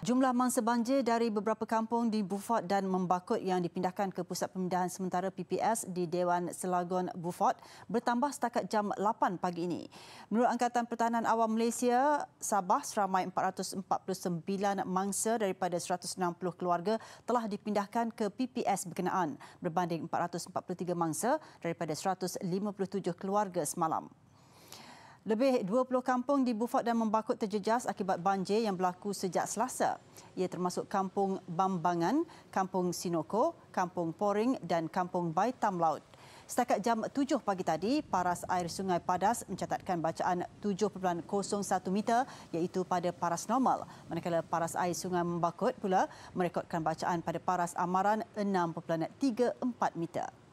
Jumlah mangsa banjir dari beberapa kampung di Bufot dan Membakut yang dipindahkan ke Pusat Pemindahan Sementara PPS di Dewan Selagon Bufot bertambah setakat jam 8 pagi ini. Menurut Angkatan Pertahanan Awam Malaysia, Sabah seramai 449 mangsa daripada 160 keluarga telah dipindahkan ke PPS berkenaan berbanding 443 mangsa daripada 157 keluarga semalam. Lebih 20 kampung di Bufot dan Membakut terjejas akibat banjir yang berlaku sejak Selasa. Ia termasuk Kampung Bambangan, Kampung Sinoko, Kampung Poring dan Kampung Baitam Laut. Setakat jam 7 pagi tadi, paras air Sungai Padas mencatatkan bacaan 7.01 meter iaitu pada paras normal. Manakala paras air Sungai Membakut pula merekodkan bacaan pada paras amaran 6.34 meter.